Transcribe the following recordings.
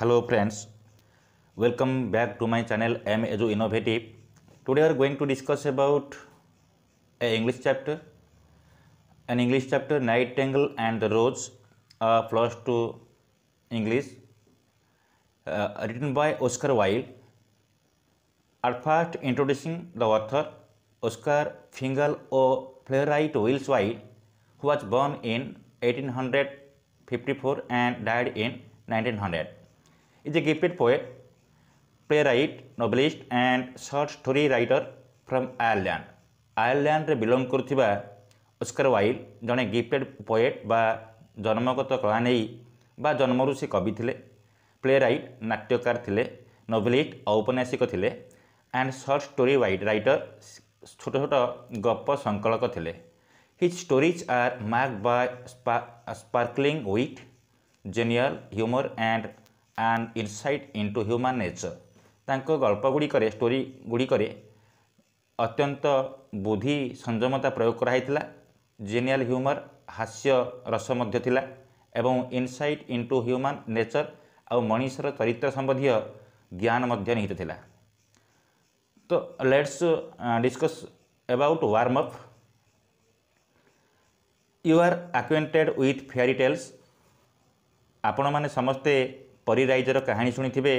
Hello friends, welcome back to my channel I am Edu Innovative. Today we are going to discuss about an English chapter, an English chapter Nightingale and the Rose, uh, plus to English, uh, written by Oscar Wilde. At first introducing the author, Oscar Fingal or playwright Wills Wilde, who was born in 1854 and died in 1900. is a gifted poet, playwright, novelist and short story writer from Ireland. ଆୟର୍ଲ୍ୟାଣ୍ଡରେ ବିଲଙ୍ଗ କରୁଥିବା Oscar while ଜଣେ ଗିଫ୍ଟେଡ଼୍ poet ବା ଜନ୍ମଗତ କଳା ନେଇ ବା ଜନ୍ମରୁ ସେ କବି ଥିଲେ ପ୍ଲେ ରାଇଟ୍ ନାଟ୍ୟକାର ଥିଲେ ନୋଭେଲିଷ୍ଟ ଔପନ୍ୟାସିକ ଥିଲେ and short story white writer ଛୋଟ ଛୋଟ ଗପ ସଂକଳକ ଥିଲେ his stories are mark by sparkling wit genial humour and and insight into human nature ତାଙ୍କ ଗଳ୍ପ ଗୁଡ଼ିକରେ ଷ୍ଟୋରି ଗୁଡ଼ିକରେ ଅତ୍ୟନ୍ତ ବୁଦ୍ଧି ସଂଯମତା ପ୍ରୟୋଗ କରାହୋଇଥିଲା ଜେନିଆଲ୍ ହ୍ୟୁମର୍ ହାସ୍ୟ ରସ ମଧ୍ୟ ଥିଲା ଏବଂ ଇନସାଇଟ୍ ଇଣ୍ଟୁ ହ୍ୟୁମାନ୍ ନେଚର୍ ଆଉ ମଣିଷର ଚରିତ୍ର ସମ୍ବନ୍ଧୀୟ ଜ୍ଞାନ ମଧ୍ୟ ନିହିତ ଥିଲା ତ let's discuss about warm up you are acquainted with fairy tales ଆପଣମାନେ ସମସ୍ତେ ପରୀ ରାଇଜର କାହାଣୀ ଶୁଣିଥିବେ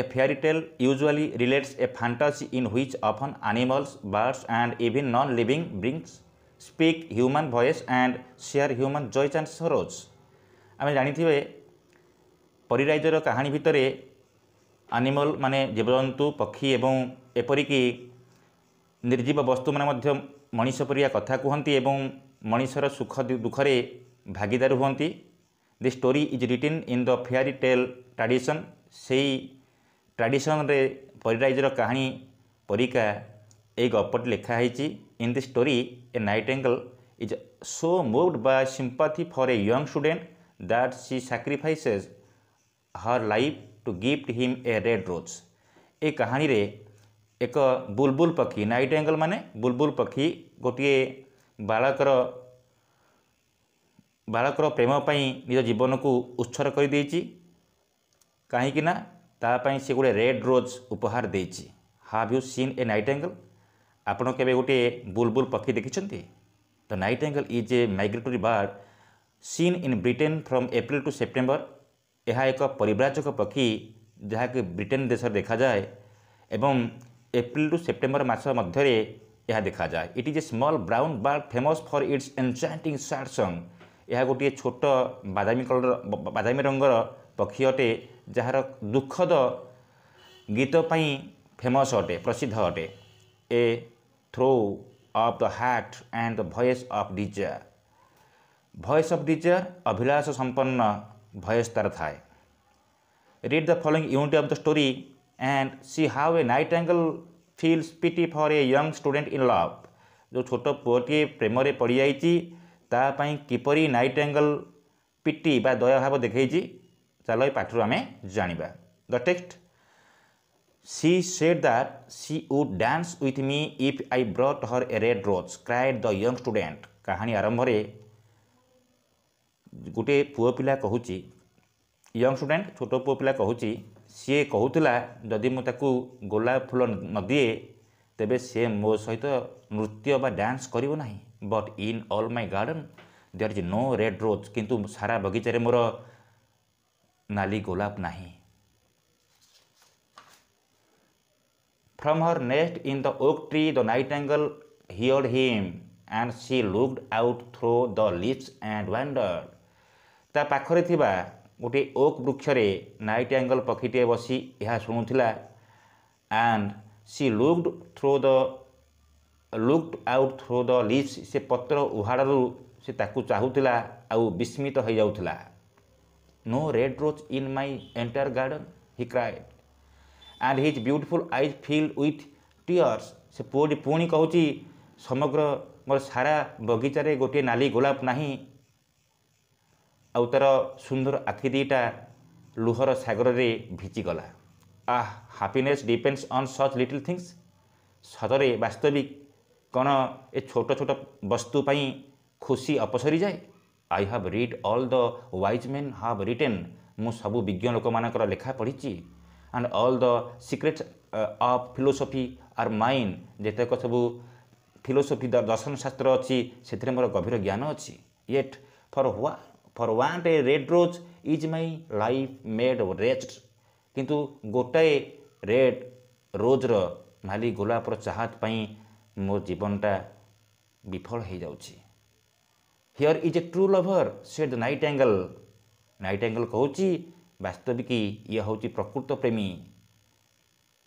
a fairy tale usually relates a fantasy in which often animals birds and even non living beings speak human voice and share human joys and sorrows ଆମେ ଜାଣିଥିବେ ପରୀ ରାଇଜର କାହାଣୀ ଭିତରେ ଆନିମଲ୍ ମାନେ ଜୀବଜନ୍ତୁ ପକ୍ଷୀ ଏବଂ ଏପରିକି ନିର୍ଜୀବ ବସ୍ତୁମାନେ ମଧ୍ୟ ମଣିଷ ପରିଆ କଥା କୁହନ୍ତି ଏବଂ ମଣିଷର ସୁଖ ଦୁଃଖରେ ଭାଗିଦାର ହୁଅନ୍ତି the story is written in the fairy tale tradition সেই ট্রাডিশনরে পরিরাইজর কাহিনী পরিকা এই গল্পটি লেখা হয়েছি in the story a nightingale is so moved by sympathy for a young student that she sacrifices her life to gift him a red rose ଏ କାହାଣୀରେ এক বুলবুল ପକ୍ଷୀ নাইট এঙ্গল মানে বুলবুল ପକ୍ଷୀ ଗୋଟିଏ বাড়কর ବାଳକର ପ୍ରେମ ପାଇଁ ନିଜ ଜୀବନକୁ ଉତ୍ସର୍ଗ କରିଦେଇଛି କାହିଁକିନା ତା ପାଇଁ ସେ ଗୋଟିଏ ରେଡ଼୍ ରୋଜ୍ ଉପହାର ଦେଇଛି have you seen a nightingale ଆପଣ କେବେ ଗୋଟିଏ ବୁଲବୁଲ ପକ୍ଷୀ ଦେଖିଛନ୍ତି the nightingale is a migratory bird seen in Britain from April to September ଏହା ଏକ ପରିବ୍ରାଜକ ପକ୍ଷୀ ଯାହାକି ବ୍ରିଟେନ୍ ଦେଶରେ ଦେଖାଯାଏ ଏବଂ ଏପ୍ରିଲ ଟୁ ସେପ୍ଟେମ୍ବର ମାସ ମଧ୍ୟରେ ଏହା ଦେଖାଯାଏ it is a small brown bird famous for its enchanting sad song ଏହା ଗୋଟିଏ ଛୋଟ ବାଦାମୀ କଲର ବାଦାମୀ ରଙ୍ଗର ପକ୍ଷୀ ଅଟେ ଯାହାର ଦୁଃଖଦ ଗୀତ ପାଇଁ ଫେମସ୍ ଅଟେ ପ୍ରସିଦ୍ଧ ଅଟେ a throe of the heart and the voice of desire voice of desire ଅଭିଳାଷ ସମ୍ପନ୍ନ ଭଏସ୍ ତା'ର ଥାଏ read the following unit of the story and see how a nightingale feels pity for a young student in love ଯେଉଁ ଛୋଟ ପୁଅଟିଏ ପ୍ରେମରେ ପଡ଼ିଯାଇଛି ତା ପାଇଁ କିପରି ନାଇଟ୍ ଆଙ୍ଗଲ୍ ପିଟି ବା ଦୟାଭାବ ଦେଖେଇଛି ଚାଲ ଏ ପାଠରୁ ଆମେ ଜାଣିବା the text she said that she would dance with me if I brought her a red rose cried the young student କାହାଣୀ ଆରମ୍ଭରେ ଗୋଟେ ପୁଅ ପିଲା କହୁଛି ୟଙ୍ଗ ଷ୍ଟୁଡେଣ୍ଟ ଛୋଟ ପୁଅ ପିଲା କହୁଛି ସିଏ କହୁଥିଲା ଯଦି ମୁଁ ତାକୁ ଗୋଲାପ ଫୁଲ ନ ଦିଏ ତେବେ ସେ ମୋ ସହିତ ନୃତ୍ୟ ବା ଡ୍ୟାନ୍ସ କରିବ ନାହିଁ but in all my garden there is no red rose କିନ୍ତୁ ସାରା ବଗିଚାରେ ମୋର ନାଲି ଗୋଲାପ ନାହିଁ From her nest in the oak tree, the nightingale heard him, and she looked out through the leaves and wondered. ତା ପାଖରେ ଥିବା ଗୋଟିଏ ଓକ୍ ବୃକ୍ଷରେ ନାଇଟ୍ ଆଙ୍ଗଲ୍ ପକ୍ଷୀଟିଏ ବସି ଏହା ଶୁଣୁଥିଲା and she looked through the look out through the leaves ସେ ପତ୍ର ଉହାଡ଼ରୁ ସେ ତାକୁ ଚାହୁଁଥିଲା ଆଉ ବିସ୍ମିତ ହୋଇଯାଉଥିଲା no red rose in my entire garden he cried and his beautiful eyes fill with tears ସେ ପୁଅଟି ପୁଣି କହୁଛି ସମଗ୍ର ମୋର ସାରା ବଗିଚାରେ ଗୋଟିଏ ନାଲି ଗୋଲାପ ନାହିଁ ଆଉ ତା'ର ସୁନ୍ଦର ଆଖି ଦୁଇଟା ଲୁହର ସାଗରରେ ଭିଜିଗଲା ah happiness depends on such little things ସତରେ ବାସ୍ତବିକ କ'ଣ ଏ ଛୋଟ ଛୋଟ ବସ୍ତୁ ପାଇଁ ଖୁସି ଅପସରିଯାଏ I have read all the wise men have written ମୁଁ ସବୁ ବିଜ୍ଞ ଲୋକମାନଙ୍କର ଲେଖା ପଢ଼ିଛି and all the secrets of philosophy are mine ଯେତେକ ସବୁ ଫିଲୋସଫି ଦର୍ଶନଶାସ୍ତ୍ର ଅଛି ସେଥିରେ ମୋର ଗଭୀର ଜ୍ଞାନ ଅଛି ୟେଟ୍ ଫର୍ ହ୍ୱା for want a red rose is my life made wretched କିନ୍ତୁ ଗୋଟାଏ ରେଡ଼୍ ରୋଜ୍ର ନାଲି ଗୋଲାପର ଚାହାତ ପାଇଁ ମୋ ଜୀବନଟା ବିଫଳ ହୋଇଯାଉଛି here is a true lover said night nightingale nightingale କହୁଛି ବାସ୍ତବିକ ଇଏ ହେଉଛି ପ୍ରକୃତ ପ୍ରେମୀ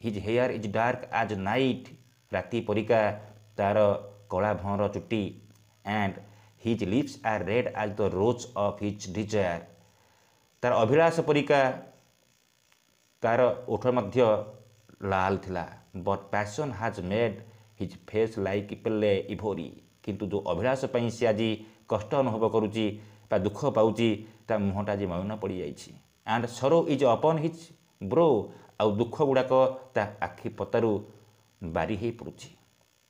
his hair is dark as night ରାତି ପରିକା ତା'ର କଳା ଭଅଁର ଚୁଟି and his lips are red as the rose of his desire ତା'ର ଅଭିଳାଷ ପରିକା ତା'ର ଓଠ ମଧ୍ୟ ଲାଲ ଥିଲା but passion has made his face like pale ivory କିନ୍ତୁ ଯେଉଁ ଅଭିଳାଷ ପାଇଁ ସେ ଆଜି କଷ୍ଟ ଅନୁଭବ କରୁଛି ବା ଦୁଃଖ ପାଉଛି ତା ମୁହଁଟା ଆଜି ମୟୂନ ପଡ଼ିଯାଇଛି and sorrow is upon his brow ଆଉ ଦୁଃଖ ଗୁଡ଼ାକ ତା ଆଖି ପତାରୁ ବାରି ହେଇ ପଡ଼ୁଛି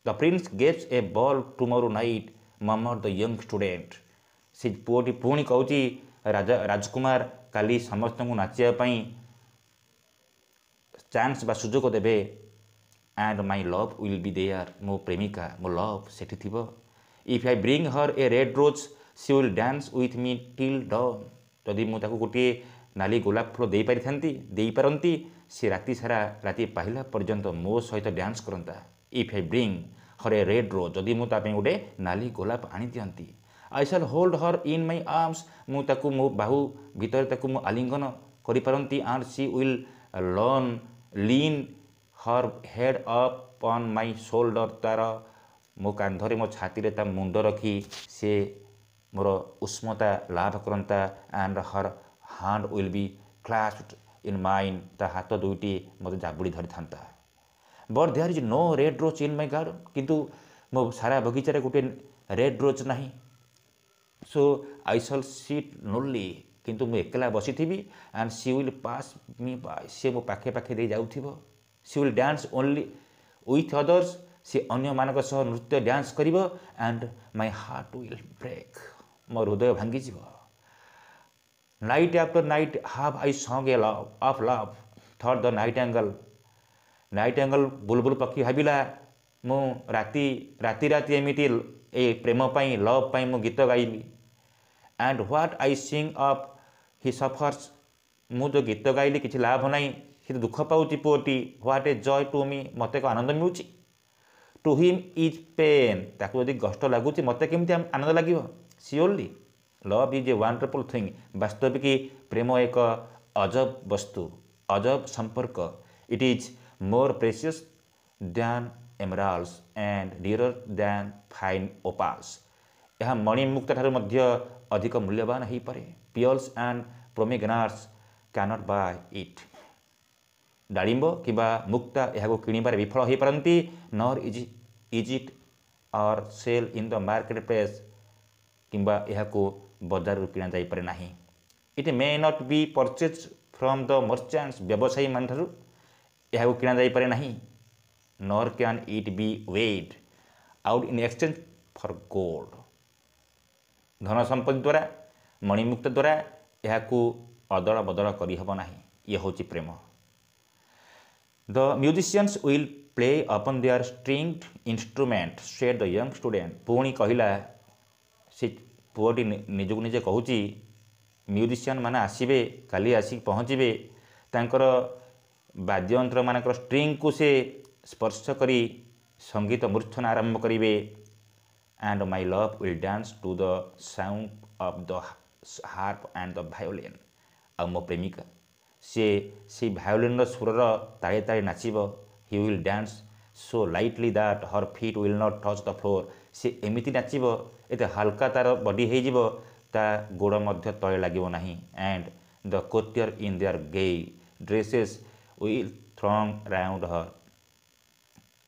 the prince gives a ball tomorrow night or the young student ସେ ପୁଅଟି ପୁଣି କହୁଛି ରାଜା ରାଜକୁମାର କାଲି ସମସ୍ତଙ୍କୁ ନାଚିବା ପାଇଁ ଚାନ୍ସ ବା ସୁଯୋଗ ଦେବେ and my love will be there ମୋ ପ୍ରେମିକା ମୋ ଲଭ୍ ସେଠି ଥିବ if I bring her a red rose she will dance with me till dawn ଯଦି ମୁଁ ତାକୁ ଗୋଟିଏ ନାଲି ଗୋଲାପ ଫୁଲ ଦେଇପାରିଥାନ୍ତି ଦେଇପାରନ୍ତି ସେ ରାତି ସାରା ରାତି ପାହିଲା ପର୍ଯ୍ୟନ୍ତ ମୋ ସହିତ ଡ୍ୟାନ୍ସ କରନ୍ତା if I bring her a red rose ଯଦି ମୁଁ ତା ପାଇଁ ଗୋଟେ ନାଲି ଗୋଲାପ ଆଣିଦିଅନ୍ତି I shall hold her in my arms ମୁଁ ତାକୁ ମୋ ବାହୁ ଭିତରେ ତାକୁ ମୁଁ ଆଲିଙ୍ଗନ କରିପାରନ୍ତି and she will learn lean her head upon my shoulder ତା'ର ମୋ କାନ୍ଧରେ ମୋ ଛାତିରେ ତା ମୁଣ୍ଡ ରଖି ସେ ମୋର ଉଷ୍ମତା ଲାଭ କରନ୍ତା and her hand will be clasped in mine ତା ହାତ ଦୁଇଟି ମୋତେ ଜାବୁଡ଼ି ଧରିଥାନ୍ତା but there is no red rose in my garden କିନ୍ତୁ ମୋ ସାରା ବଗିଚାରେ ଗୋଟିଏ ରେଡ଼୍ ରୋଜ୍ ନାହିଁ so I shall sit lonely କିନ୍ତୁ ମୁଁ ଏକଲା ବସିଥିବି and she will pass me by ସେ ମୋ ପାଖେ ପାଖେ ଦେଇ ଯାଉଥିବ she will dance only with others ସେ ଅନ୍ୟମାନଙ୍କ ସହ ନୃତ୍ୟ ଡ୍ୟାନ୍ସ କରିବ and my heart will break ମୋ ହୃଦୟ ଭାଙ୍ଗିଯିବ night after night have I sang a love of love there the nightingale nightingale ବୁଲବୁଲ ପକ୍ଷୀ ଭାବିଲା ମୁଁ ରାତି ରାତି ରାତି ଏମିତି ଏ ପ୍ରେମ ପାଇଁ ଲଭ୍ ପାଇଁ ମୁଁ ଗୀତ ଗାଇଲି and what I sing of he suffers ମୁଁ ଯେଉଁ ଗୀତ ଗାଇଲି କିଛି ଲାଭ ନାହିଁ दुःख पाएँ पो टी what is joy to me मते एक आनन्द मिल्छ टु हिम इज पेन ताको जिम्मी कष्ट लाग मते के आनन्द लाग love is a wonderful thing बास्तविक प्रेम एक अजब वस्तु अजब सम्पर्क it is more precious than emeralds and dear than fine opals यहाँ मणिमुक्त ठुलो अधिक मूल्यवान परे पियल्स एन्ड प्रोमिग्ना क्यानट बाय इट डाब कि मुक्ता यह किणवे विफल हो पारती nor is is it are sell in the market place किंवा यह बजार कि ना it may not be purchase from the मर्चाट्स व्यवसायी मानु कि nor can it be weighed out in exchange for gold धन संपत्ति द्वारा मणिमुक्त द्वारा यह अदल बदल करहब ये हूँ प्रेम The musicians will play upon their stringed instrument, said the young student. ପୁଣି କହିଲା ସେ ପୁଅଟି ନିଜକୁ ନିଜେ କହୁଛି ମ୍ୟୁଜିସିଆନ୍ ମାନେ ଆସିବେ କାଲି ଆସିକି ପହଞ୍ଚିବେ ତାଙ୍କର ବାଦ୍ୟଯନ୍ତ୍ରମାନଙ୍କର ଷ୍ଟ୍ରିଙ୍ଗକୁ ସେ ସ୍ପର୍ଶ କରି ସଙ୍ଗୀତ ମୂର୍ଚ୍ଛନ ଆରମ୍ଭ କରିବେ and my love will dance to the sound of the harp and the violin ଆଉ ମୋ ପ୍ରେମିକା ସିଏ ସେଇ ଭାୟୋଲିନ୍ର ସୁରର ତାଳେ ତାଳେ ନାଚିବ he will dance so lightly that her feet will not touch the floor ସେ ଏମିତି ନାଚିବ ଏତେ ହାଲକା ତା'ର ବଡ଼ି ହେଇଯିବ ତା ଗୋଡ଼ ମଧ୍ୟ ତଳେ ଲାଗିବ ନାହିଁ and the courtier in their gay dresses will throng round her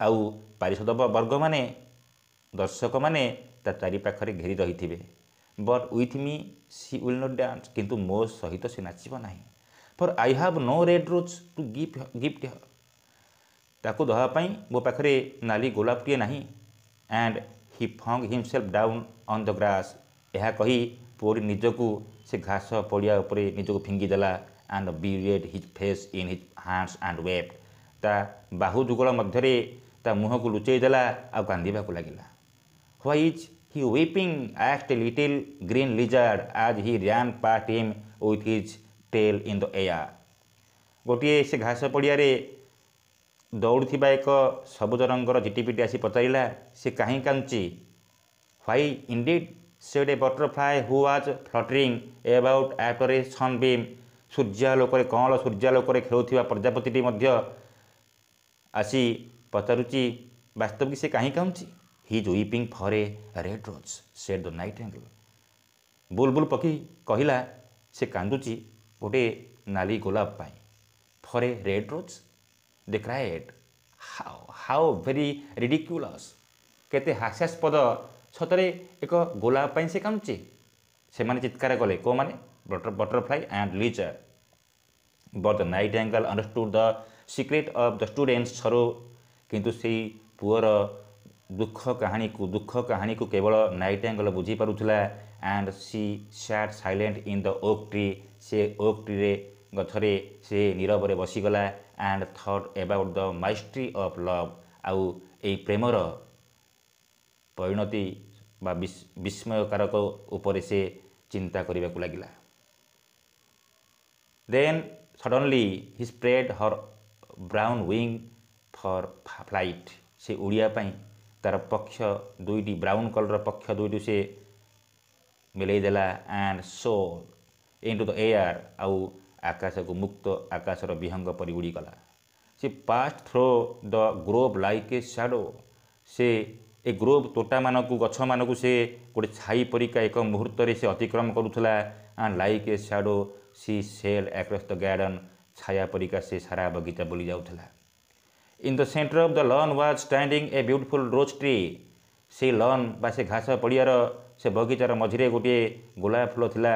ଆଉ ପାରିଷଦ ବର୍ଗମାନେ ଦର୍ଶକମାନେ ତା ଚାରିପାଖରେ ଘେରି ରହିଥିବେ but with me she will not dance କିନ୍ତୁ ମୋ ସହିତ ସେ ନାଚିବ ନାହିଁ for I have no red rose to gift gift ताकू दवापी मो पाखे नाली गोलाप टीए ना and he flung himself down on the grass यह पूरी निजक से घास पड़िया उपर निजक फिंगीदेला एंड बी his face in his hands and wept ता बाहू जुगल मध्य मुह को लुचेदेला आंदवाक लगला ह्वज हि व्विपिंग एट little green lizard as he ran past him with his tail in the air ଗୋଟିଏ ସେ ଘାସ ପଡ଼ିଆରେ ଦୌଡ଼ୁଥିବା ଏକ ସବୁଜ ରଙ୍ଗର ଝିଟିପିଟି ଆସି ପଚାରିଲା ସେ କାହିଁ କାନ୍ଦୁଛି ହ୍ୱାଇ ଇଣ୍ଡିଡ୍ ସେ ଗୋଟେ butterfly who was fluttering about after a sunbeam ସୂର୍ଯ୍ୟାଲୋକରେ କଅଁଳ ସୂର୍ଯ୍ୟାଲୋକରେ ଖେଳୁଥିବା ପ୍ରଜାପତିଟି ମଧ୍ୟ ଆସି ପଚାରୁଛି ବାସ୍ତବିକ ସେ କାହିଁ କାନ୍ଦୁଛି he is weeping for a red rose said the nightingale ବୁଲ୍ବୁଲ୍ ପକ୍ଷୀ କହିଲା ସେ କାନ୍ଦୁଛି ଗୋଟିଏ ନାଲି ଗୋଲାପ ପାଇଁ for red rose rose they cried how how very ridiculous କେତେ ହାସ୍ୟାସ୍ପଦ ଛତରେ ଏକ ଗୋଲାପ ପାଇଁ ସେ କାନ୍ଦୁଛି ସେମାନେ ଚିତ୍କାର କଲେ କେଉଁମାନେ butter butterfly and lizard but the nightingale understood the secret of the student sorrow କିନ୍ତୁ ସେଇ ପୁଅର ଦୁଃଖ କାହାଣୀକୁ ଦୁଃଖ କାହାଣୀକୁ କେବଳ ନାଇଟ୍ ଆଙ୍ଗଲ୍ ବୁଝିପାରୁଥିଲା and she sat silent in the oak tree ସେ ଓକ୍ ଟ୍ରିରେ ଗଛରେ ସେ ନୀରବରେ ବସିଗଲା and thought about the mystery of love ଆଉ ଏଇ ପ୍ରେମର ପରିଣତି ବା ବିସ୍ମୟକାରକ ଉପରେ ସେ ଚିନ୍ତା କରିବାକୁ ଲାଗିଲା then suddenly he spread her brown wing for flight ସେ ଉଡ଼ିବା ପାଇଁ ତା'ର ପକ୍ଷ ଦୁଇଟି ବ୍ରାଉନ୍ କଲର୍ର ପକ୍ଷ ଦୁଇଟି ସେ ମିଲେଇ ଦେଲା ଆଣ୍ଡ ସୋର୍ ଏଇଟୁ ତ ଏୟାର ଆଉ ଆକାଶକୁ ମୁକ୍ତ ଆକାଶର ବିହଙ୍ଗ ପରି ଉଡ଼ିଗଲା ସେ past through the grove like a shadow ସେ ଏ ଗ୍ରୋଭ ତୋଟାମାନଙ୍କୁ ଗଛମାନଙ୍କୁ ସେ ଗୋଟେ ଛାଇ ପରିକା ଏକ ମୁହୂର୍ତ୍ତରେ ସେ ଅତିକ୍ରମ କରୁଥିଲା and like a shadow she sail across the garden ଛାୟା ପରିକା ସେ ସାରା ବଗିଚା ବୁଲି ଯାଉଥିଲା in the centre of the lawn was standing a beautiful rose tree ସେ ଲନ୍ ବା ସେ ଘାସ ପଡ଼ିଆର ସେ ବଗିଚାର ମଝିରେ ଗୋଟିଏ ଗୋଲାପ ଫୁଲ ଥିଲା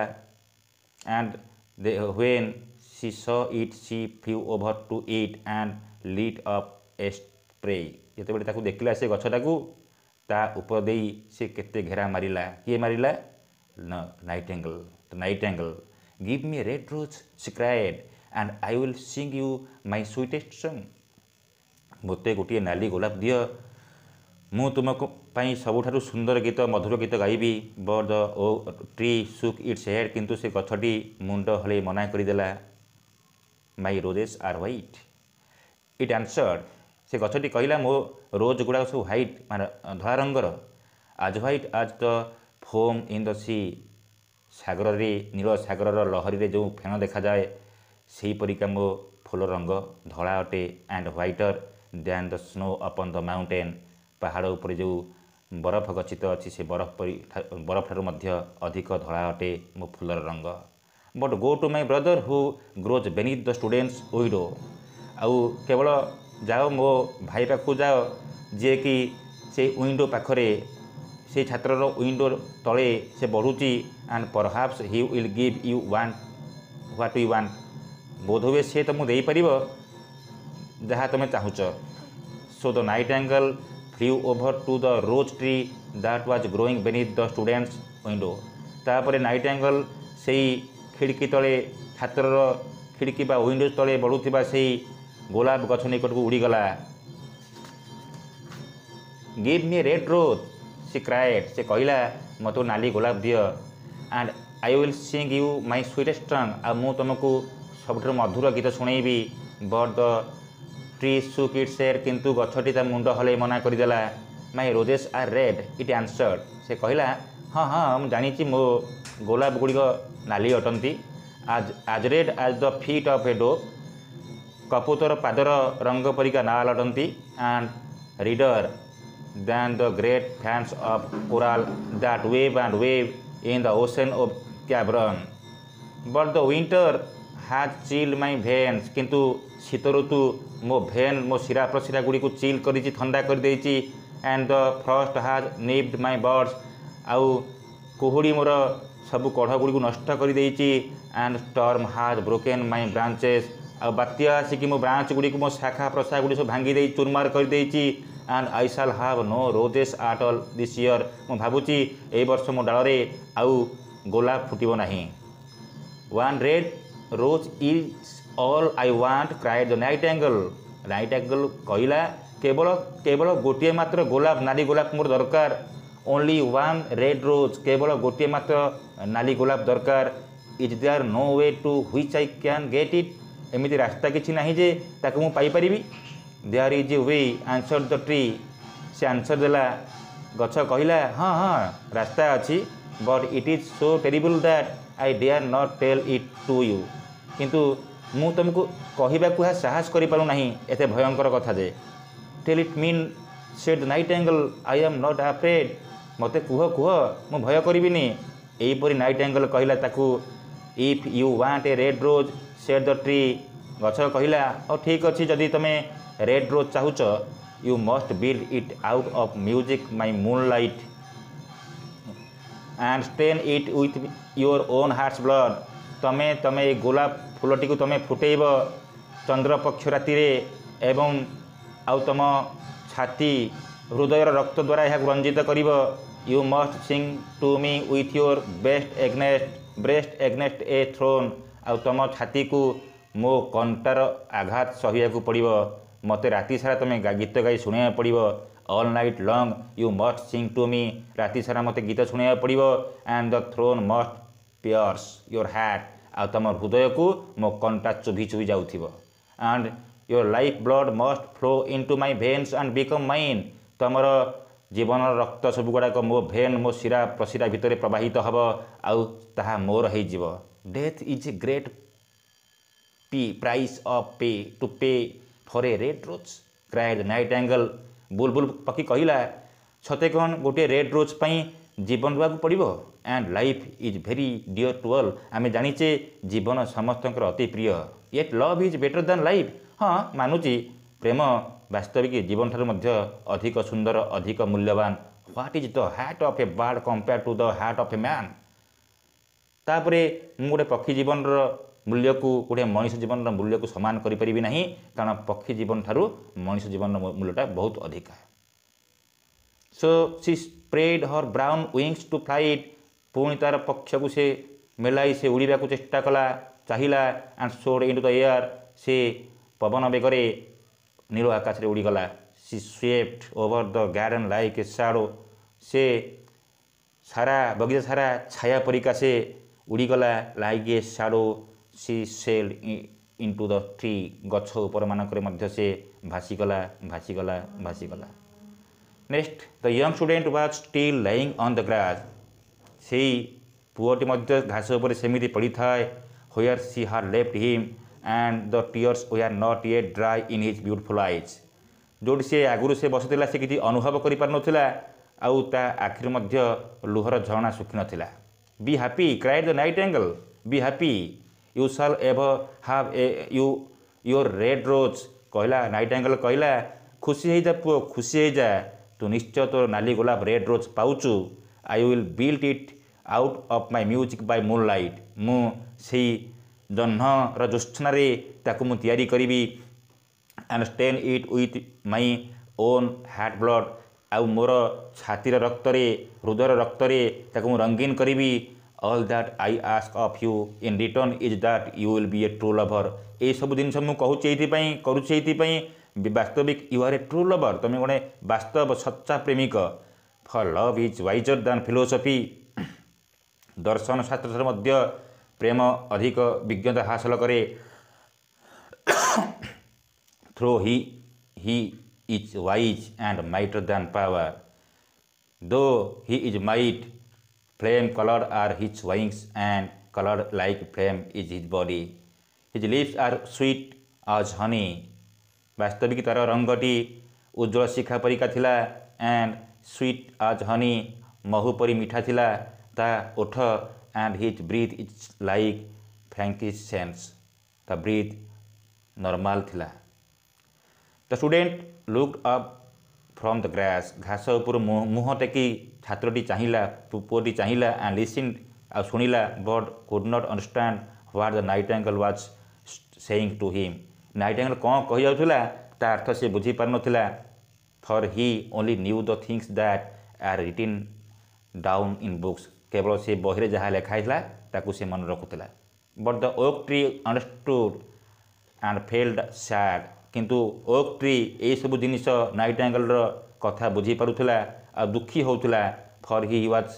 and they, when she saw it she flew over to it and lit up a spray ଯେତେବେଳେ ତାକୁ ଦେଖିଲା ସେ ଗଛଟାକୁ ତା ଉପର ଦେଇ ସେ କେତେ ଘେରା ମାରିଲା କିଏ ମାରିଲା nightingale nightingale give me red rose she cried and I will sing you my sweetest song ମୋତେ ଗୋଟିଏ ନାଲି ଗୋଲାପ ଦିଅ ମୁଁ ତୁମକୁ ପାଇଁ ସବୁଠାରୁ ସୁନ୍ଦର ଗୀତ ମଧୁର ଗୀତ ଗାଇବି ଦ ଓ ଟ୍ରି ସୁକ୍ ଇଟ୍ସ ହେଡ଼୍ କିନ୍ତୁ ସେ ଗଛଟି ମୁଣ୍ଡ ହଲେଇ ମନା କରିଦେଲା ମାଇ ରୋଜେସ୍ ଆର୍ ହ୍ୱାଇଟ୍ ଇଟ୍ ଆନ୍ସର୍ଡ଼ ସେ ଗଛଟି କହିଲା ମୋ ରୋଜ୍ ଗୁଡ଼ାକ ସବୁ ହ୍ୱାଇଟ୍ ମାନେ ଧଳା ରଙ୍ଗର as white as the foam in the sea ସାଗରରେ ନୀଳ ସାଗରର ଲହରୀରେ ଯେଉଁ ଫେଣ ଦେଖାଯାଏ ସେହିପରିକା ମୋ ଫୁଲ ରଙ୍ଗ ଧଳା ଅଟେ and whiter than the snow upon the mountain ପାହାଡ଼ ଉପରେ ଯେଉଁ ବରଫ ଗଚ୍ଛିତ ଅଛି ସେ ବରଫ ପରି ବରଫଠାରୁ ମଧ୍ୟ ଅଧିକ ଧଳା ଅଟେ ମୋ ଫୁଲର ରଙ୍ଗ but go to my brother who grows beneath the student's window ଆଉ କେବଳ ଯାଅ ମୋ ଭାଇ ପାଖକୁ ଯାଅ ଯିଏକି ସେ ୱିଣ୍ଡୋ ପାଖରେ ସେ ଛାତ୍ରର ୱିଣ୍ଡୋ ତଳେ ସେ ବଢ଼ୁଛି and perhaps he will give you want what you want ବୋଧ ହୁଏ ସେ ତୁମକୁ ଦେଇପାରିବ ଯାହା ତୁମେ ଚାହୁଁଛ so the nightingale flew over to the rose tree that was growing beneath the student's window. তারপরে নাইটাঙ্গল সেই খিড়কি তলে ছাত্রর খিড়কি বা উইন্ডোজ তলে বড়ুଥିବା সেই গোলাপ গছ নিকটକୁ উড়িগଲା give me red rose she cried সে কহিলা ମୋତେ ନାଲି ଗୋଲାପ ଦିଅ and I will sing you my sweetest song ଆଉ ମୁଁ ତୁମକୁ ସବୁଠାରୁ ମଧୁର ଗୀତ ଶୁଣେଇବି ବଟ୍ ଦ ট্রি সু কিডসের কিন্তু গছটি ତା ମୁଣ୍ଡ ହଲେଇ ମନା କରିଦେଲା ମାଇ ରୋଜେସ୍ ଆର୍ ରେଡ୍ ଇଟ୍ ଆନ୍ସର୍ଡ ସେ କହିଲା ହଁ ହଁ ମୁଁ ଜାଣିଛି ମୋ ଗୋଲାପ ଗୁଡ଼ିକ ନାଲି ଅଟନ୍ତି as as red as the feet of a dove କପୁତର ପାଦର ରଙ୍ଗ ପରିକା ନାଲ ଅଟନ୍ତି and redder than the great fans of coral that wave and wave in the ocean of cavern but the winter has chill my veins কিন্তু শীত ঋতু ମୋ van ମୋ ଶିରା ପ୍ରଶିରା ଗୁଡ଼ିକୁ ଚିଲ୍ କରିଛି ଥଣ୍ଡା କରିଦେଇଛି and the frost has nipped my buds ଆଉ କୁହୁଡ଼ି ମୋର ସବୁ କଢ଼ ଗୁଡ଼ିକୁ ନଷ୍ଟ କରିଦେଇଛି and storm has broken my branches ଆଉ ବାତ୍ୟା ଆସିକି ମୋ ବ୍ରାଞ୍ଚ ଗୁଡ଼ିକୁ ମୋ ଶାଖା ପ୍ରଶାଖା ଗୁଡ଼ିକୁ ସବୁ ଭାଙ୍ଗି ଦେଇ ଚୁର୍ମାର କରିଦେଇଛି and I shall have no roses at all this year ମୁଁ ଭାବୁଛି ଏଇ ବର୍ଷ ମୋ ଡାଳରେ ଆଉ ଗୋଲାପ ଫୁଟିବ ନାହିଁ one red rose is all I want cried the nightingale nightingale କହିଲା କେବଳ କେବଳ ଗୋଟିଏ ମାତ୍ର ଗୋଲାପ ନାଲି ଗୋଲାପ ମୋର ଦରକାର ଓନ୍ଲି ୱାନ୍ ରେଡ୍ ରୋଜ୍ କେବଳ ଗୋଟିଏ ମାତ୍ର ନାଲି ଗୋଲାପ ଦରକାର is there no way to which I can get it ଏମିତି ରାସ୍ତା କିଛି ନାହିଁ ଯେ ତାକୁ ମୁଁ ପାଇପାରିବି there is a way answer the tree ସେ ଆନ୍ସର୍ ଦେଲା ଗଛ କହିଲା ହଁ ହଁ ରାସ୍ତା ଅଛି but it is so terrible that I dare not tell it to you କିନ୍ତୁ ମୁଁ ତୁମକୁ କହିବାକୁ ଏହା ସାହସ କରିପାରୁନାହିଁ ଏତେ ଭୟଙ୍କର କଥା ଯେ tell it mean set night angle I am not afraid ମୋତେ କୁହ କୁହ ମୁଁ ଭୟ କରିବିନି ଏହିପରି ନାଇଟ୍ ଆଙ୍ଗଲ୍ କହିଲା ତାକୁ if you want a red rose said the tree ଗଛ କହିଲା ହଉ ଠିକ୍ ଅଛି ଯଦି ତୁମେ ରେଡ୍ ରୋଜ୍ ଚାହୁଁଛ you must build it out of music by moonlight and stain it with your own heart's blood ତୁମେ ତୁମେ ଏ ଗୋଲାପ ଫୁଲଟିକୁ ତୁମେ ଫୁଟେଇବ ଚନ୍ଦ୍ରପକ୍ଷ ରାତିରେ ଏବଂ ଆଉ ତୁମ ଛାତି ହୃଦୟର ରକ୍ତ ଦ୍ୱାରା ଏହାକୁ ରଞ୍ଜିତ କରିବ you must sing to me with your best against breast against a thorn ଆଉ ତୁମ ଛାତିକୁ ମୋ କଣ୍ଟାର ଆଘାତ ସହିବାକୁ ପଡ଼ିବ ମୋତେ ରାତି ସାରା ତୁମେ ଗୀତ ଗାଇ ଶୁଣିବାକୁ ପଡ଼ିବ all night long you must sing to me ରାତି ସାରା ମୋତେ ଗୀତ ଶୁଣିବାକୁ ପଡ଼ିବ and the thorn must pierce your heart ଆଉ ତୁମ ହୃଦୟକୁ ମୋ କଣ୍ଟା ଚୋଭି ଚୁଭି ଯାଉଥିବ and your lifeblood must flow into my veins and become mine ତୁମର ଜୀବନର ରକ୍ତ ସବୁଗୁଡ଼ାକ ମୋ ଭେନ୍ ମୋ ଶିରା ପ୍ରଶିରା ଭିତରେ ପ୍ରବାହିତ ହେବ ଆଉ ତାହା ମୋର ହେଇଯିବ ଡେଥ୍ ଇଜ୍ ଏ ଗ୍ରେଟ୍ ପି price of pay to pay for a red rose cried nightingale ବୁଲବୁଲ ପକ୍ଷୀ କହିଲା ସତେ କ'ଣ ଗୋଟିଏ ରେଡ୍ ରୋଜ୍ ପାଇଁ ଜୀବନ ଦେବାକୁ ପଡ଼ିବ and life is very dear to all ଆମେ ଜାଣିଛେ ଜୀବନ ସମସ୍ତଙ୍କର ଅତି ପ୍ରିୟ yet love is better than life ହଁ ମାନୁଛି ପ୍ରେମ ବାସ୍ତବିକ ଜୀବନଠାରୁ ମଧ୍ୟ ଅଧିକ ସୁନ୍ଦର ଅଧିକ ମୂଲ୍ୟବାନ what is the heart of a bird compare to the heart of a man ତାପରେ ମୁଁ ଗୋଟେ ପକ୍ଷୀ ଜୀବନର ମୂଲ୍ୟକୁ ଗୋଟେ ମଣିଷ ଜୀବନର ମୂଲ୍ୟକୁ ସମାନ କରିପାରିବି ନାହିଁ କାରଣ ପକ୍ଷୀ ଜୀବନଠାରୁ ମଣିଷ ଜୀବନର ମୂଲ୍ୟଟା ବହୁତ ଅଧିକା so she spread her brown wings to flight ପୁଣି ତା'ର ପକ୍ଷକୁ ସେ ମେଲାଇ ସେ ଉଡ଼ିବାକୁ ଚେଷ୍ଟା କଲା ଚାହିଲା and soared into the air ସେ ପବନ ବେଗରେ ନୀଳ ଆକାଶରେ ଉଡ଼ିଗଲା she swept over the garden like a shadow ସେ ସାରା ବଗିଚା ସାରା ଛାୟା ପରିକା ସେ ଉଡ଼ିଗଲା like a shadow she sailed into the tree ଗଛ ଉପରମାନଙ୍କରେ ମଧ୍ୟ ସେ ଭାସିଗଲା ଭାସିଗଲା ଭାସିଗଲା next the young student was steel lying on the grass ସେଇ ପୁଅଟି ମଧ୍ୟ ଘାସ ଉପରେ ସେମିତି ପଡ଼ିଥାଏ where she had left him and the tears were not yet dry in his beautiful eyes ଯେଉଁଠି ସେ ଆଗରୁ ସେ ବସିଥିଲା ସେ କିଛି ଅନୁଭବ କରିପାରୁନଥିଲା ଆଉ ତା ଆଖିରୁ ମଧ୍ୟ ଲୁହର ଝରଣା ଶୁଖିନଥିଲା be happy cried the nightingale be happy you shall ଏଭ have a you your red rose କହିଲା ନାଇଟ୍ ଆଙ୍ଗଲ୍ କହିଲା ଖୁସି ହେଇଯା ପୁଅ ଖୁସି ହେଇଯା ତୁ ନିଶ୍ଚୟ ତୋର ନାଲି ଗୋଲାପ ରେଡ୍ ରୋଜ୍ ପାଉଛୁ I will built it out of my music by moonlight ମୁଁ ସେଇ ଜହ୍ନର ଜ୍ୟୋତ୍ସ୍ନାରେ ତାକୁ ମୁଁ ତିଆରି କରିବି and stain it with my own heart blood ଆଉ ମୋର ଛାତିର ରକ୍ତରେ ହୃଦୟର ରକ୍ତରେ ତାକୁ ମୁଁ ରଙ୍ଗୀନ କରିବି all that I ask of you in return is that you will be a true lover ଏଇସବୁ ଜିନିଷ ମୁଁ କହୁଛି ଏଇଥିପାଇଁ କରୁଛି ଏଇଥିପାଇଁ ବାସ୍ତବିକ you are a true lover ତୁମେ ଜଣେ ବାସ୍ତବ ସଚ୍ଚା ପ୍ରେମିକ for love is wiser than philosophy ଦର୍ଶନ ଶାସ୍ତ୍ରରେ ମଧ୍ୟ ପ୍ରେମ ଅଧିକ ବିଜ୍ଞତା ହାସଲ କରେ though he he is wise and mightier than power though he is mighty flame colored are his wings and colored like flame is his body his lips are sweet as honey ବାସ୍ତବିକ ତା'ର ରଙ୍ଗଟି ଉଜ୍ଜଳ ଶିଖା ପରିକା ଥିଲା and sweet as honey ମହୁ ପରି ମିଠା ଥିଲା the उठ and his breath is like frankincense the नर्माल था the student looked up from the grass घास मुह टेक छात्री चाहिला पुपटी चाहिला एंड लिसन आ शुणा but could not understand what the nightingale was saying to him nightingale कौन कही अर्थ सी बुझीपार नाला for he only knew the things that are written down in books କେବଳ ସେ ବହିରେ ଯାହା ଲେଖା ହେଇଥିଲା ତାକୁ ସେ ମନେ ରଖୁଥିଲା but the oak tree understood and felt sad କିନ୍ତୁ ଓକ୍ ଟ୍ରି ଏହିସବୁ ଜିନିଷ ନାଇଟ୍ ଆଙ୍ଗଲର କଥା ବୁଝି ପାରୁଥିଲା ଆଉ ଦୁଃଖୀ ହେଉଥିଲା for he was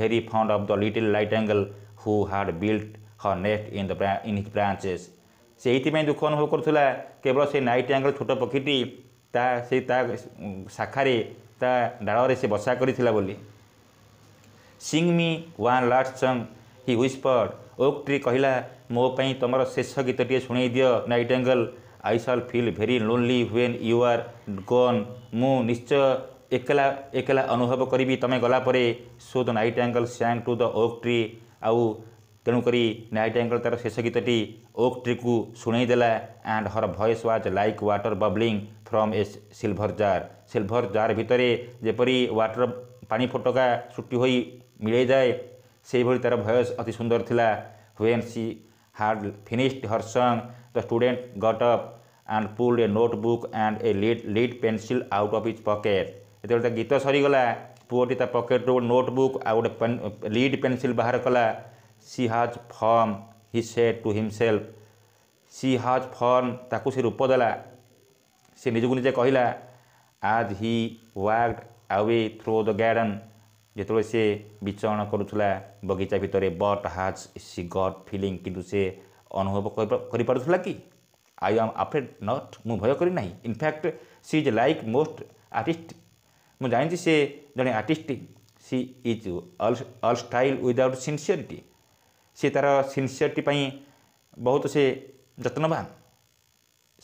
very fond of the little nightingale who had built her nest in the in his branches ସେ ଏଇଥିପାଇଁ ଦୁଃଖ ଅନୁଭବ କରୁଥିଲା କେବଳ ସେ ନାଇଟ୍ ଆଙ୍ଗଲ୍ ଛୋଟ ପକ୍ଷୀଟି ତା ସେ ତା ଶାଖାରେ ତା ଡାଳରେ ସେ ବସା କରିଥିଲା ବୋଲି sing me one last song he whispered oak tree କହିଲା ମୋ ପାଇଁ ତୁମର ଶେଷ ଗୀତଟିଏ ଶୁଣେଇ ଦିଅ night angle I shall feel very lonely when you are gone ମୁଁ ନିଶ୍ଚୟ ଏକଲା ଏକଲା ଅନୁଭବ କରିବି ତୁମେ ଗଲା ପରେ so the nightingale sang to the oak tree ଆଉ ତେଣୁକରି ନାଇଟ୍ ଆଙ୍ଗଲ୍ ତା'ର ଶେଷ ଗୀତଟି ଓକ୍ ଟ୍ରିକୁ ଶୁଣେଇ ଦେଲା and her voice was like water bubbling from a silver jar silver jar ଭିତରେ ଯେପରି ୱାଟର ପାଣି ଫୋଟକା ଛୁଟି ହୋଇ ମିଳାଇଯାଏ ସେହିଭଳି ତା'ର ଭଏସ୍ ଅତି ସୁନ୍ଦର ଥିଲା when she had finished her song the student got up and pulled a notebook and a lead lead pencil out of his pocket ଯେତେବେଳେ ତା ଗୀତ ସରିଗଲା ପୁଅଟି ତା ପକେଟରୁ ଗୋଟେ ନୋଟବୁକ୍ ଆଉ ଗୋଟେ ଲିଡ୍ ପେନସିଲ୍ ବାହାର କଲା she has form he said to himself she has form ତାକୁ ସେ ରୂପ ଦେଲା ସେ ନିଜକୁ ନିଜେ କହିଲା as he walk away through the garden जो सी विचरण करुला बगीचा भितर बट हाज सी गट फिलिंग कितु से अनुभव कर कि आई आम अफ्रेड नट मु भय करना in fact she is like most artist मुझे जानी से जड़े artist she is all all style without sincerity सी तार सिनसीयरिटी बहुत से जत्नवान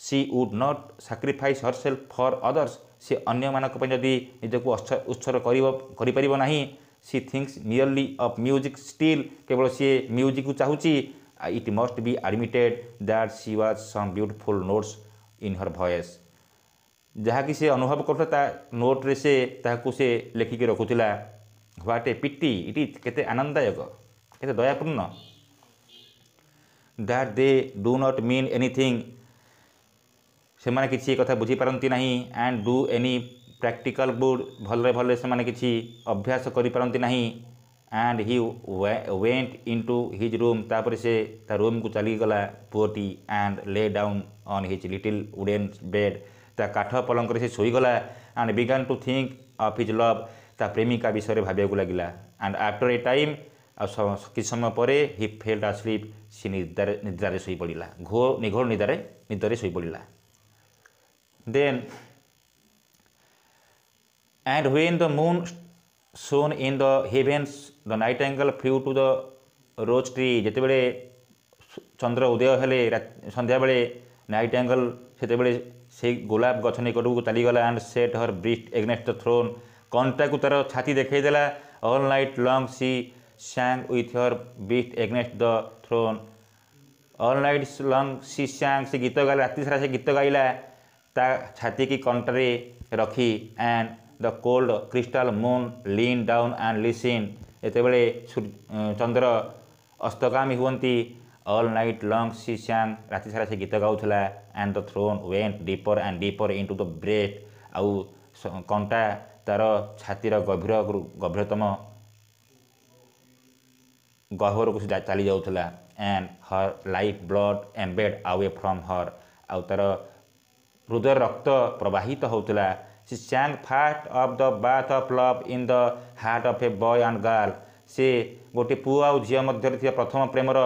she would not sacrifice herself for others ସେ ଅନ୍ୟମାନଙ୍କ ପାଇଁ ଯଦି ନିଜକୁ ଉତ୍ସର୍ଗ କରିବ କରିପାରିବ ନାହିଁ she thinks merely of music still କେବଳ ସିଏ ମ୍ୟୁଜିକ୍କୁ ଚାହୁଁଛି it must be admitted that she was some beautiful notes in her voice ଯାହାକି ସେ ଅନୁଭବ କରୁଥିଲା ତା ନୋଟ୍ରେ ସେ ତାହାକୁ ସେ ଲେଖିକି ରଖୁଥିଲା what A PT it is କେତେ ଆନନ୍ଦଦାୟକ କେତେ ଦୟାପୂର୍ଣ୍ଣ that they do not mean anything से माने किसी कथा बुझीपारती ना and do any practical good भले भल कि अभ्यास कर पारती ना and he went into his room तापर से रूम को चली गला पुओटी and lay down on his little wooden bed ता काठ पलंग से शईगला and began to think of his love ता प्रेमिका विषय में भावे लगला एंड आफ्टर ए टाइम कि समय पर हि फेल्ड आ स्लीप सी निद्रा शईपड़ा घो निघोर निदारे निदारे शईपड़ा then and when the moon shone in the heavens the nightingale flew to the rose tree ଯେତେବେଳେ ଚନ୍ଦ୍ର ଉଦୟ ହେଲେ ସନ୍ଧ୍ୟାବେଳେ ନାଇଟାଙ୍ଗଲ୍ ସେତେବେଳେ ସେଇ ଗୋଲାପ ଗଛ ନିକଟକୁ ଚାଲିଗଲା and set her breast against the thorn କଣ୍ଟାକୁ ତା'ର ଛାତି ଦେଖେଇଦେଲା all night long she sang with her breast against the thorn all night long she sang ସେ ଗୀତ ଗାଇଲା ରାତି ସାରା ସେ ଗୀତ ଗାଇଲା তা ছাতিকে কণ্ঠরে রখি and the cold crystal moon leaned down and listened যেতবে চন্দ্র অস্তগামী হুঁতি all night long she sang রাতে সারা সে গীত গাউলা and the thorn went ডিপর and deeper into the breast আউ କଣ୍ଟା ତା'ର ଛାତିର ଗଭୀର ଗଭୀରତମ ଗହ୍ୱରକୁ ସେ ଚାଲିଯାଉଥିଲା and her lifeblood ebbed away from her ଆଉ ତା'ର हृदय रक्त प्रवाहित होता she sang first of the birth of love in the heart of a boy and girl से गोटे पु आ झी मध्य प्रथम प्रेमर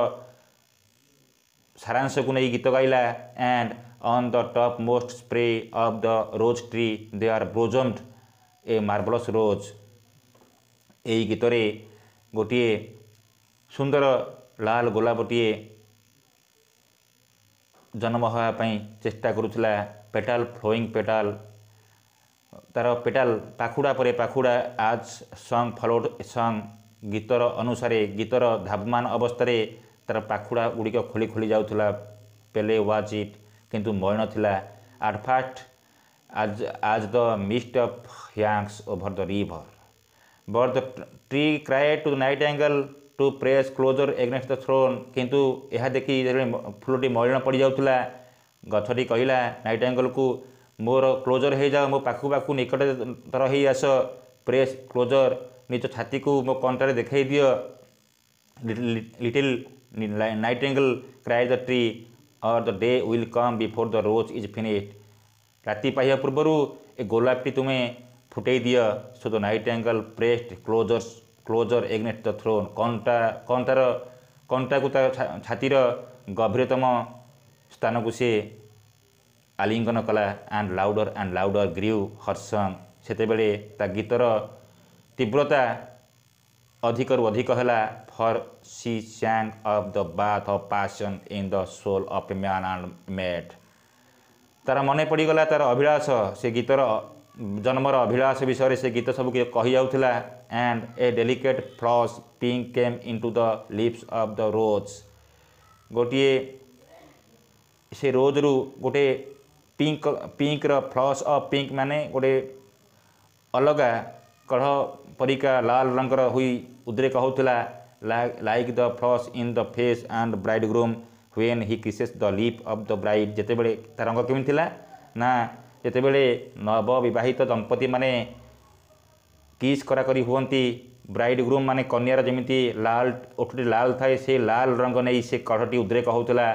सारांश को नहीं गीत गाइला and on the topmost spray of the rose tree there blossomed a marvellous rose यही गीतर गोटे सुंदर लाल गोलापटीए जन्म हाँपाई चेस्टा करूला পেটাল ফ্লোয়িং পেটাল তার পেটাল পাখুড়া পরে পাখুড়া আজ সং ফলোড সং গীতর অনুসারে গীতর ধাবমান অবস্থায় তার পাখুড়া গুড়িক খোলি খোলি যাওয়া পেলে ওয়াজ ইট কিন্তু মইন লা আট first as as the mist of hangs over the river but the tree cried to nightingale to press closer against the thorn কিন্তু এ দেখি ফুলটি মইন পড়ি যাওয়া गछटी कहला नाइट एंगल को मोर क्लोजर हो जाओ मो पाख पाख निकटतर हो आस प्रेस क्लोजर निज छाती को मो कंटे देख दियो little nightingale cried the tree और the day will come before the rose is finish राति पाइव पूर्व ए गोलापटी तुम्हें फुटे दियो so the nightingale pressed closer closer against the thorn कंटा कंटार कंटा को छातीर गभीरतम स्थानु से आलिङ्गन कला and louder and louder grew her song सेतेबे ता गीतर र तीव्रता अधिकरु अधिक होला for she sang of the birth of पासन इन the soul of man and maid तर मनै परिगला तार अभिलास से गीतर जन्मर अभिलास विषय सीत कहि कहीँ and a delicate flush pink came into the lips of the rose गोटिए से रोज़रु गोटे पिंक पिंक र्लस अ पिंक मैंने गोटे अलग कढ़ परिका लाल रंगर हुई उद्रेक होता like the flush in the face and bridegroom when he kisses the lip of the bride जिते बड़े रंग केमी थी ना जितेबले नववाहित दंपति मैंने किस करा हूँ ब्राइड ग्रूम मैंने कन्यार जमी लाल उठे लाल थाए से लाल रंग नहीं से कढ़टी उद्रेक होता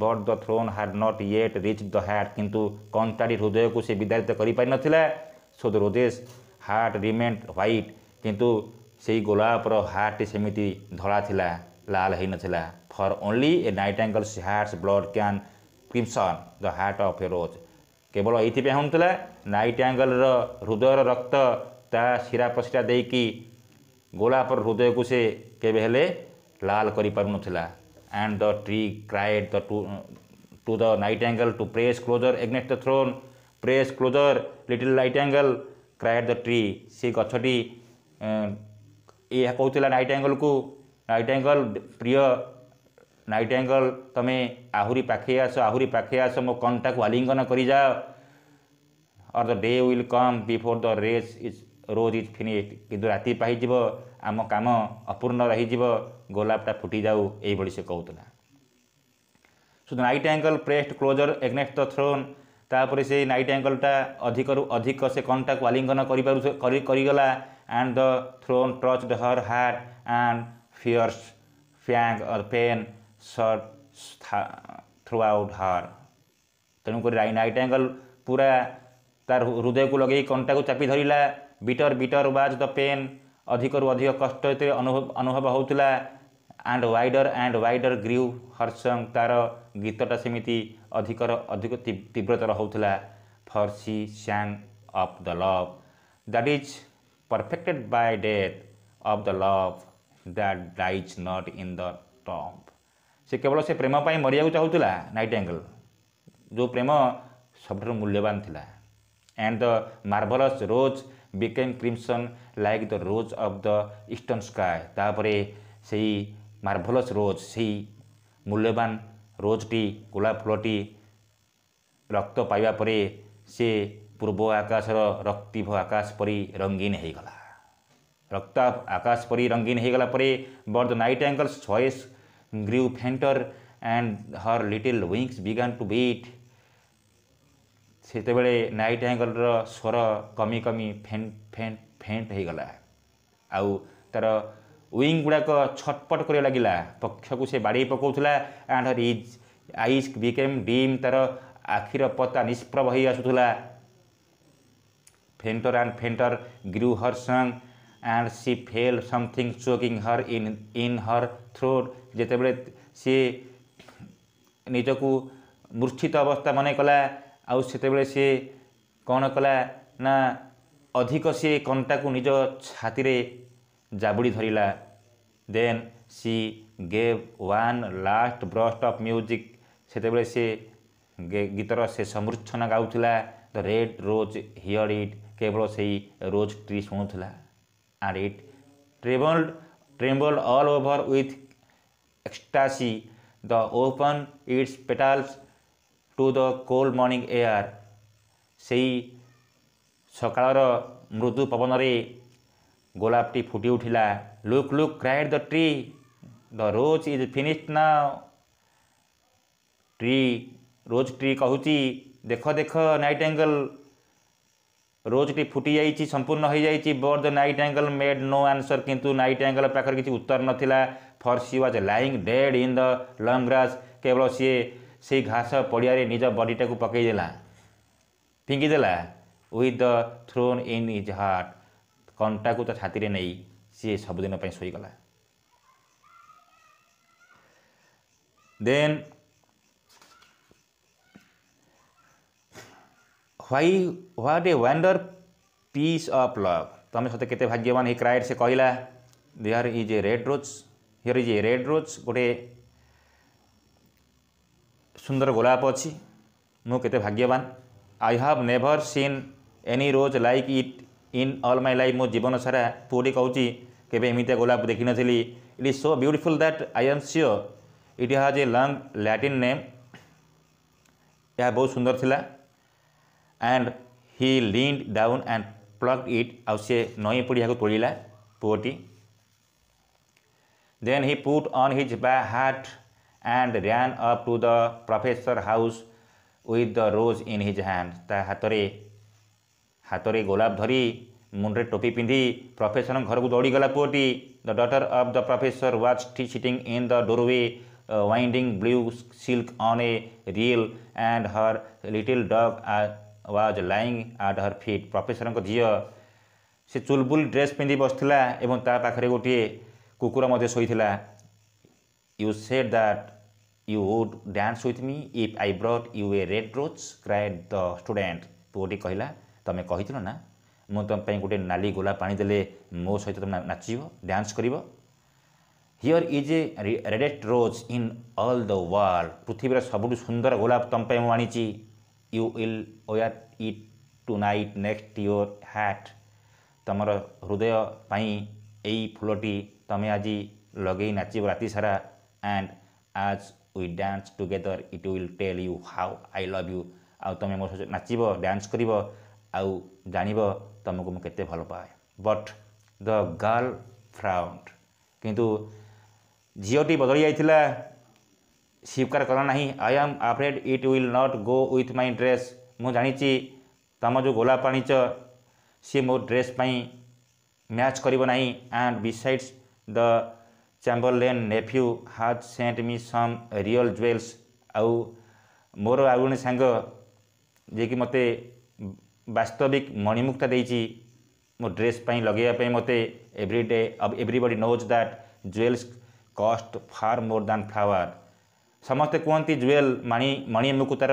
but the thorn had not yet reached the heart କିନ୍ତୁ କଣ୍ଟାଟି ହୃଦୟକୁ ସେ ବିଦାରିତ କରିପାରିନଥିଲା so the rose's heart remained white କିନ୍ତୁ ସେଇ ଗୋଲାପର ହାର୍ଟଟି ସେମିତି ଧଳା ଥିଲା ଲାଲ ହୋଇନଥିଲା for only a nightingale's heart's blood can crimson the heart of a rose କେବଳ ଏଇଥିପାଇଁ ହେଉନଥିଲା ନାଇଟ୍ ଆଙ୍ଗଲ୍ର ହୃଦୟର ରକ୍ତ ତା ଶିରା ପ୍ରଶିରା ଦେଇକି ଗୋଲାପର ହୃଦୟକୁ ସେ କେବେ ହେଲେ ଲାଲ କରିପାରୁନଥିଲା and the tree cried the to, to the nightingale to praise closer against the throne praise closer little nightingale cried the tree ସେ ଗଛଟି ଏହା କହୁଥିଲା ନାଇଟାଙ୍ଗଲକୁ ନାଇଟାଙ୍ଗଲ ପ୍ରିୟ ନାଇଟାଙ୍ଗଲ ତମେ ଆହୁରି ପାଖେଇ ଆସ ଆହୁରି ପାଖେଇ ଆସ ମୋ କଣ୍ଟାକୁ ଆଲିଙ୍ଗନ କରିଯାଅ or the day will come before the race is rose is finished କିନ୍ତୁ ରାତି ପାଇଯିବ ଆମ କାମ ଅପୂର୍ଣ୍ଣ ରହିଯିବ ଗୋଲାପଟା ଫୁଟିଯାଉ ଏଇଭଳି ସେ କହୁଥିଲା so nightingale pressed closer against the thorn ତାପରେ ସେଇ ନାଇଟ୍ ଆଙ୍ଗଲ୍ଟା ଅଧିକରୁ ଅଧିକ ସେ କଣ୍ଟାକୁ ଆଲିଙ୍ଗନ କରିପାରୁ କରିଗଲା and the thorn touch the her heart and fierce fang of pain shot throughout her ତେଣୁକରି ନାଇଟ୍ ଆଙ୍ଗଲ୍ ପୁରା ତାର ହୃଦୟକୁ ଲଗେଇ କଣ୍ଟାକୁ ଚାପି ଧରିଲା ବିଟର ବିଟର ବାଜ୍ ଦ ପେନ୍ ଅଧିକରୁ ଅଧିକ କଷ୍ଟ ଅନୁଭବ ଅନୁଭବ ହେଉଥିଲା and wider and wider grew her song ତା'ର ଗୀତଟା ସେମିତି ଅଧିକର ଅଧିକ ତୀବ୍ରତର ହେଉଥିଲା for she sang of the love that is perfected by death of the love that dies not in the tomb ସେ କେବଳ ସେ ପ୍ରେମ ପାଇଁ ମରିବାକୁ ଚାହୁଁଥିଲା ନାଇଟ୍ ଆଙ୍ଗଲ୍ ଯେଉଁ ପ୍ରେମ ସବୁଠାରୁ ମୂଲ୍ୟବାନ ଥିଲା and the marvellous rose became crimson like the rose of the eastern sky ତାପରେ ସେଇ মার্ভলস রোজ সেই মূল্যবান রোজটি গোলাপ ফুলটি ରକ୍ତ ପାଇବା ପରେ ସେ ପୂର୍ବ ଆକାଶର ରକ୍ତିଭ ଆକାଶ ପରି ରଙ୍ଗୀନ ହୋଇଗଲା ରକ୍ତ ଆକାଶ ପରି ରଙ୍ଗୀନ ହୋଇଗଲା ପରେ but the nightingale's voice grew fainter and her little wings began to beat ସେତେବେଳେ ନାଇଟ୍ ଆଙ୍ଗଲ୍ର ସ୍ୱର କମି କମି ଫେଣ୍ଟ ଫେଣ୍ଟ ଫେଣ୍ଟ ହୋଇଗଲା ଆଉ ତା'ର ୱିଙ୍ଗ୍ ଗୁଡ଼ାକ ଛଟପଟ କରିବାକୁ ଲାଗିଲା ପକ୍ଷକୁ ସେ ବାଡ଼େଇ ପକାଉଥିଲା and her eyes became dim ତା'ର ଆଖିର ପତା ନିଷ୍ପ୍ରଭ ହୋଇ ଆସୁଥିଲା fainter and fainter grew her song and she felt something choking her in in her throat ଯେତେବେଳେ ସିଏ ନିଜକୁ ମୂର୍ଚ୍ଛିତ ଅବସ୍ଥା ମନେ କଲା ଆଉ ସେତେବେଳେ ସିଏ କ'ଣ କଲା ନା ଅଧିକ ସିଏ କଣ୍ଟାକୁ ନିଜ ଛାତିରେ ଜାବୁଡ଼ି ଧରିଲା then she gave one last burst of music ସେତେବେଳେ ସେ ଗୀତର ସେ ସମୃଚ୍ଛନ ଗାଉଥିଲା the red rose heard it କେବଳ ସେଇ ରୋଜ୍ ଟ୍ରି ଶୁଣୁଥିଲା and it trembled trembled all over with ecstasy the open its petals to the cold morning air ସେଇ ସକାଳର ମୃଦୁ ପବନରେ गोलापटी फुटी उठिला look look cried the tree the rose is finished now tree rose tree कहूँ देख देख नाइट एंगल रोज टी फुटी जा संपूर्ण हो जाए but the nightingale made no answer किंतु नाइट एंगल पाखे किसी उत्तर नाला for she was lying dead in the long grass केवल सी से घास पड़िया निज बडीटा को पकईदेला फिंगीदेला with the thorn in his heart କଣ୍ଟାକୁ ତା ଛାତିରେ ନେଇ ସିଏ ସବୁଦିନ ପାଇଁ ଶୋଇଗଲା then why what a wonder piece of love ତୁମେ ସତେ କେତେ ଭାଗ୍ୟବାନ ହେଇ କ୍ରାଏଡ଼ ସେ କହିଲା ଦେହର is a red rose here is a red rose ଗୋଟେ ସୁନ୍ଦର ଗୋଲାପ ଅଛି ମୁଁ କେତେ ଭାଗ୍ୟବାନ I have never seen any rose like it in all my life ମୋ ଜୀବନ ସାରା ପୁଅଟି କହୁଛି କେବେ ଏମିତିଆ ଗୋଲାପ ଦେଖିନଥିଲି it is so beautiful that I am sure it has a long Latin name ଏହା ବହୁତ ସୁନ୍ଦର ଥିଲା and he leaned down and plucked it ଆଉ ସେ ନଈଁ ପଡ଼ି ଏହାକୁ ତୋଳିଲା ପୁଅଟି then he put on his ବା heart and ran up to the professor house with the rose in his hand ତା ହାତରେ ହାତରେ ଗୋଲାପ ଧରି ମୁଣ୍ଡରେ ଟୋପି ପିନ୍ଧି ପ୍ରଫେସରଙ୍କ ଘରକୁ ଦୌଡ଼ିଗଲା ପୁଅଟି the daughter of the professor was ଟି sitting in the doorway winding blue silk on a reel and her little dog was lying at her feet. ପ୍ରଫେସରଙ୍କ ଝିଅ ସେ ଚୁଲବୁଲ ଡ୍ରେସ୍ ପିନ୍ଧି ବସିଥିଲା ଏବଂ ତା ପାଖରେ ଗୋଟିଏ କୁକୁର ମଧ୍ୟ ଶୋଇଥିଲା you said that you would dance with me if I brought you a red rose cried the student ପୁଅଟି କହିଲା ତୁମେ କହିଥିଲ ନା ମୁଁ ତୁମ ପାଇଁ ଗୋଟେ ନାଲି ଗୋଲା ପାଣି ଦେଲେ ମୋ ସହିତ ତୁମେ ନାଚିବ ଡ୍ୟାନ୍ସ କରିବ here is a reddest rose in all the world ପୃଥିବୀର ସବୁଠୁ ସୁନ୍ଦର ଗୋଲାପ ତୁମ ପାଇଁ ମୁଁ ଆଣିଛି you will wear it tonight next your heart ତୁମର ହୃଦୟ ପାଇଁ ଏଇ ଫୁଲଟି ତୁମେ ଆଜି ଲଗେଇ ନାଚିବ ରାତି ସାରା and as we dance together it will tell you how I love you ଆଉ ତୁମେ ମୋ ସହିତ ନାଚିବ ଡ୍ୟାନ୍ସ କରିବ ଆଉ ଜାଣିବ ତୁମକୁ ମୁଁ କେତେ ଭଲ ପାଏ ବଟ୍ ଦ ଗାର୍ଲ ଫ୍ରାଉଣ୍ଡ କିନ୍ତୁ ଝିଅଟି ବଦଳି ଯାଇଥିଲା ସ୍ୱୀକାର କଲା ନାହିଁ I am afraid it will not go with my dress ମୁଁ ଜାଣିଛି ତୁମ ଯେଉଁ ଗୋଲାପ ଆଣିଛ ସିଏ ମୋ ଡ୍ରେସ୍ ପାଇଁ ମ୍ୟାଚ୍ କରିବ ନାହିଁ and besides the Chamberlain nephew has sent me some real jewels ଆଉ ମୋର ଆଉ ଜଣେ ସାଙ୍ଗ ଯିଏକି ମୋତେ ବାସ୍ତବିକ ମଣିମୁକ୍ତା ଦେଇଛି ମୋ ଡ୍ରେସ୍ ପାଇଁ ଲଗାଇବା ପାଇଁ ମୋତେ every day everybody knows that jewels cost far more than flower ସମସ୍ତେ କୁହନ୍ତି ଜୁଏଲ୍ ମାଣି ମଣି ମୁକୁତାର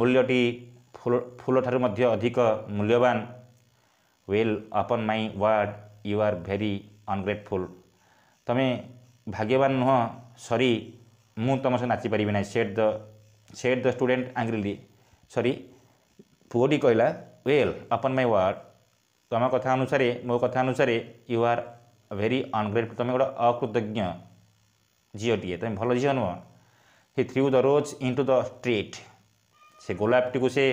ମୂଲ୍ୟଟି ଫୁଲ ଫୁଲଠାରୁ ମଧ୍ୟ ଅଧିକ ମୂଲ୍ୟବାନ well upon my word you are very ungrateful ତୁମେ ଭାଗ୍ୟବାନ ନୁହଁ ସରି ମୁଁ ତୁମ ସହ ନାଚିପାରିବି ନାହିଁ said the said the student angrily ସରି ପୁଅଟି କହିଲା ୱେଲ୍ ଅପନ୍ ମାଇ ୱାର୍ଡ଼ ତୁମ କଥା ଅନୁସାରେ ମୋ କଥା ଅନୁସାରେ ୟୁ ଆର୍ ଭେରି ଅନଗ୍ରେଟଫୁଲ୍ ତୁମେ ଗୋଟେ ଅକୃତଜ୍ଞ ଝିଅଟିଏ ତୁମେ ଭଲ ଝିଅ ନୁହଁ he threw the rose into the street ସେ ଗୋଲାପଟିକୁ ସେ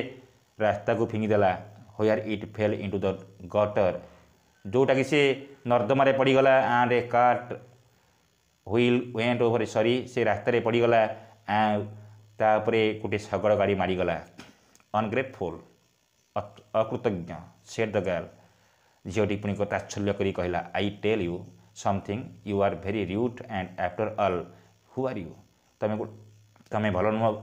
ରାସ୍ତାକୁ ଫିଙ୍ଗିଦେଲା where it fell into the gutter ଯେଉଁଟାକି ସେ ନର୍ଦ୍ଦମାରେ ପଡ଼ିଗଲା and a cart wheel went over ସରି ସେ ରାସ୍ତାରେ ପଡ଼ିଗଲା ତାପରେ ଗୋଟେ ଶଗଡ଼ ଗାଡ଼ି ମାଡ଼ିଗଲା अनग्रेटफुल अकृतज्ञ सेट द गर्ल झीओटी टिप्पणी को ताच्छल्य कर I tell you something you are very rude and after all who are you तुम तुम भल नुह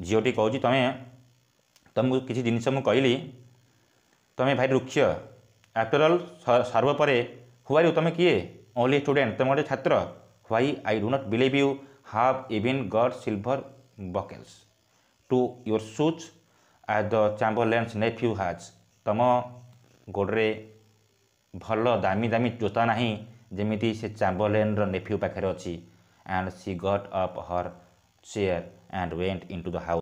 झीटी कह तुम तुमको किसी जिनस कहली तुम्हें भाई रुक्ष आफ्टर अल सर्वपरे हु आर यू तुम किए ओनली स्टूडेंट तुम गोटे छात्र why I do not believe you have even got silver buckles to your shoes as the Chamberlain's nephew has ତମ ଗୋଡ଼ରେ ଭଲ ଦାମୀ ଦାମୀ ଜୋତା ନାହିଁ ଯେମିତି ସେ ଚାମ୍ବରଲେନ୍ର ନେଫ୍ୟୁ ପାଖରେ ଅଛି and she got up her chair and went into the house